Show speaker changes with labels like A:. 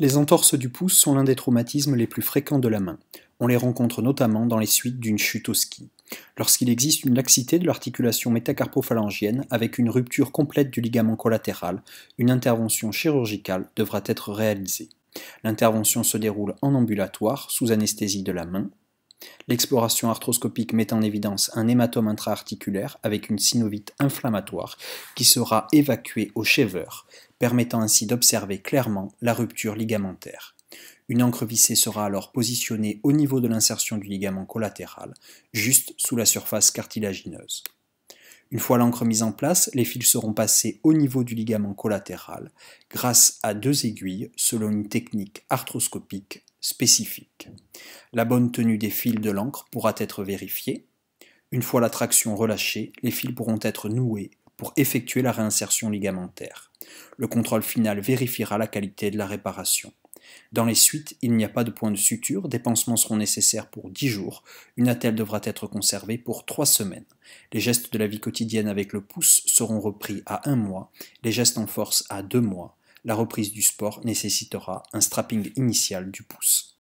A: Les entorses du pouce sont l'un des traumatismes les plus fréquents de la main. On les rencontre notamment dans les suites d'une chute au ski. Lorsqu'il existe une laxité de l'articulation métacarpophalangienne avec une rupture complète du ligament collatéral, une intervention chirurgicale devra être réalisée. L'intervention se déroule en ambulatoire sous anesthésie de la main L'exploration arthroscopique met en évidence un hématome intra-articulaire avec une synovite inflammatoire qui sera évacuée au shaver, permettant ainsi d'observer clairement la rupture ligamentaire. Une encre vissée sera alors positionnée au niveau de l'insertion du ligament collatéral, juste sous la surface cartilagineuse. Une fois l'encre mise en place, les fils seront passés au niveau du ligament collatéral grâce à deux aiguilles selon une technique arthroscopique spécifique. La bonne tenue des fils de l'encre pourra être vérifiée. Une fois la traction relâchée, les fils pourront être noués pour effectuer la réinsertion ligamentaire. Le contrôle final vérifiera la qualité de la réparation. Dans les suites, il n'y a pas de point de suture, des pansements seront nécessaires pour 10 jours, une attelle devra être conservée pour 3 semaines. Les gestes de la vie quotidienne avec le pouce seront repris à 1 mois, les gestes en force à 2 mois. La reprise du sport nécessitera un strapping initial du pouce.